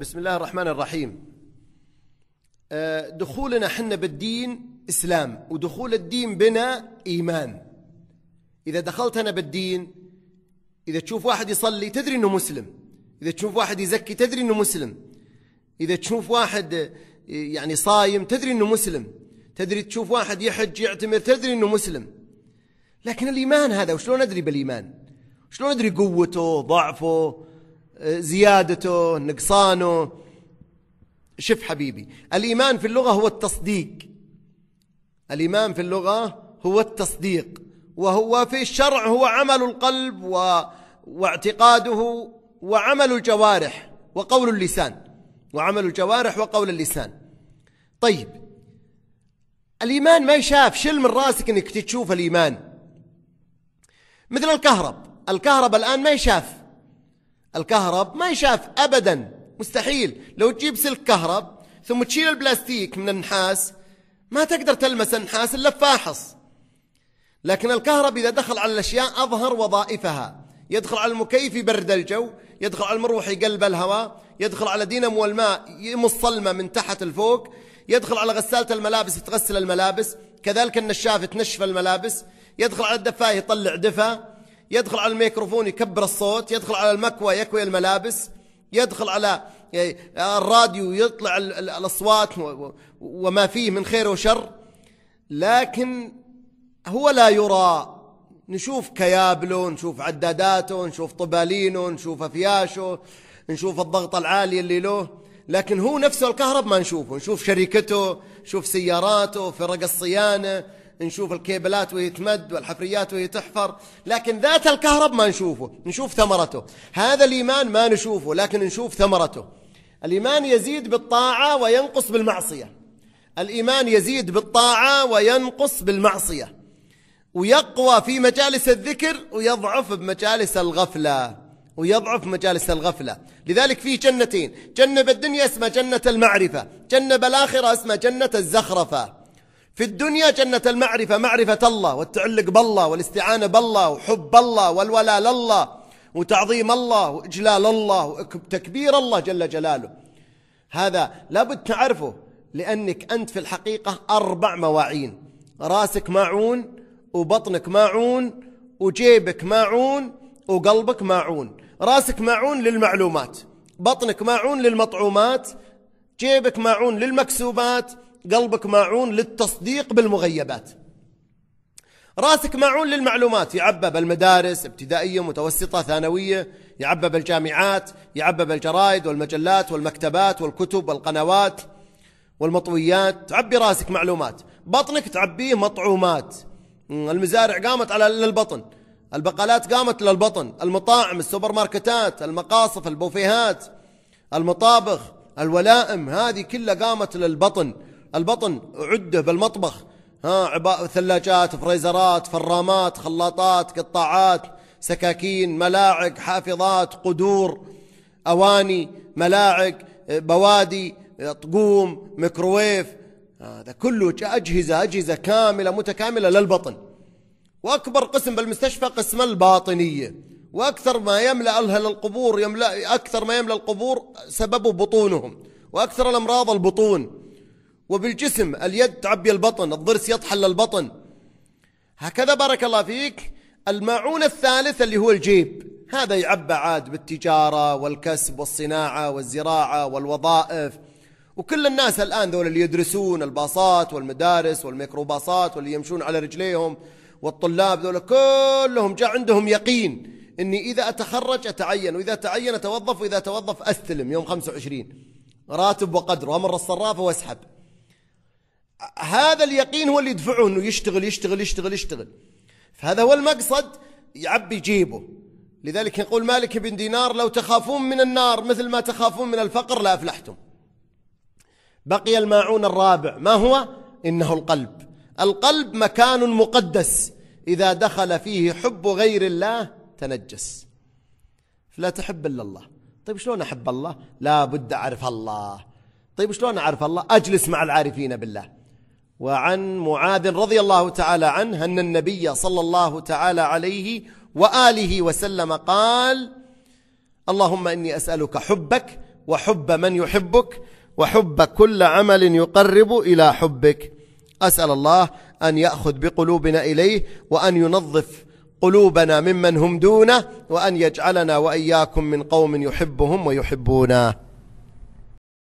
بسم الله الرحمن الرحيم آه، دخولنا حنا بالدين إسلام ودخول الدين بنا إيمان إذا دخلت أنا بالدين إذا تشوف واحد يصلي تدري أنه مسلم إذا تشوف واحد يزكي تدري أنه مسلم إذا تشوف واحد آه، يعني صايم تدري أنه مسلم تدري تشوف واحد يحج يعتمر تدري أنه مسلم لكن الإيمان هذا وشلون أدري بالإيمان شلون أدري قوته ضعفه زيادته نقصانه شف حبيبي الإيمان في اللغة هو التصديق الإيمان في اللغة هو التصديق وهو في الشرع هو عمل القلب و... واعتقاده وعمل الجوارح وقول اللسان وعمل الجوارح وقول اللسان طيب الإيمان ما يشاف شل من راسك أنك تشوف الإيمان مثل الكهرب الكهرب الآن ما يشاف الكهرب ما يشاف ابدا مستحيل لو تجيب سلك كهرب ثم تشيل البلاستيك من النحاس ما تقدر تلمس النحاس الا فاحص لكن الكهرب اذا دخل على الاشياء اظهر وظائفها يدخل على المكيف يبرد الجو يدخل على المروح يقلب الهواء يدخل على دينامو الماء يمص الماء من تحت لفوق يدخل على غسالة الملابس تغسل الملابس كذلك النشافة تنشف الملابس يدخل على الدفاية يطلع دفا يدخل على الميكروفون يكبر الصوت يدخل على المكوى يكوي الملابس يدخل على الراديو يطلع الأصوات وما فيه من خير وشر لكن هو لا يرى نشوف كيابله نشوف عداداته نشوف طبالينه نشوف أفياشه نشوف الضغط العالي اللي له لكن هو نفسه الكهرب ما نشوفه نشوف شركته نشوف سياراته فرق الصيانة نشوف الكيبلات وهي تمد والحفريات وهي تحفر لكن ذات الكهرب ما نشوفه نشوف ثمرته هذا الإيمان ما نشوفه لكن نشوف ثمرته الإيمان يزيد بالطاعة وينقص بالمعصية الإيمان يزيد بالطاعة وينقص بالمعصية ويقوى في مجالس الذكر ويضعف بمجالس الغفلة ويضعف مجالس الغفلة لذلك في جنتين جنة بالدنيا اسمها جنة المعرفة جنة بالآخرة اسمها جنة الزخرفة في الدنيا جنة المعرفة معرفة الله والتعلق بالله والاستعانة بالله وحب الله والولاء لله وتعظيم الله وإجلال الله وتكبير الله جل جلاله هذا لابد تعرفه لأنك أنت في الحقيقة أربع مواعين راسك ماعون وبطنك ماعون وجيبك ماعون وقلبك ماعون راسك ماعون للمعلومات بطنك ماعون للمطعومات جيبك ماعون للمكسوبات قلبك ماعون للتصديق بالمغيبات راسك ماعون للمعلومات يعبى بالمدارس ابتدائية متوسطة ثانوية يعبى بالجامعات يعبى بالجرائد والمجلات والمكتبات والكتب والقنوات والمطويات تعبي راسك معلومات بطنك تعبيه مطعومات المزارع قامت على للبطن البقالات قامت للبطن المطاعم السوبر ماركتات المقاصف البوفيهات المطابخ الولائم هذه كلها قامت للبطن البطن عده بالمطبخ ها ثلاجات فريزرات فرامات خلاطات قطاعات سكاكين ملاعق حافظات قدور أواني ملاعق بوادي طقوم ميكروويف هذا كله أجهزة أجهزة كاملة متكاملة للبطن وأكبر قسم بالمستشفى قسم الباطنية وأكثر ما يملأ أهل القبور يملأ أكثر ما يملأ القبور سببه بطونهم وأكثر الأمراض البطون وبالجسم اليد تعبي البطن الضرس يطحن للبطن هكذا بارك الله فيك المعون الثالث اللي هو الجيب هذا يعبى عاد بالتجارة والكسب والصناعة والزراعة والوظائف وكل الناس الآن ذول اللي يدرسون الباصات والمدارس والميكروباصات واللي يمشون على رجليهم والطلاب ذول كلهم جاء عندهم يقين أني إذا أتخرج أتعين وإذا تعين أتوظف وإذا توظف أستلم يوم 25 راتب وقدر وأمر الصرافة واسحب هذا اليقين هو اللي يدفعه انه يشتغل يشتغل يشتغل يشتغل فهذا هو المقصد يعبي جيبه لذلك يقول مالك بن دينار لو تخافون من النار مثل ما تخافون من الفقر لافلحتم بقي الماعون الرابع ما هو انه القلب القلب مكان مقدس اذا دخل فيه حب غير الله تنجس فلا تحب الا الله طيب شلون احب الله لا بد اعرف الله طيب شلون اعرف الله اجلس مع العارفين بالله وعن معاذ رضي الله تعالى عنه أن النبي صلى الله تعالى عليه وآله وسلم قال اللهم إني أسألك حبك وحب من يحبك وحب كل عمل يقرب إلى حبك أسأل الله أن يأخذ بقلوبنا إليه وأن ينظف قلوبنا ممن هم دونه وأن يجعلنا وإياكم من قوم يحبهم ويحبونه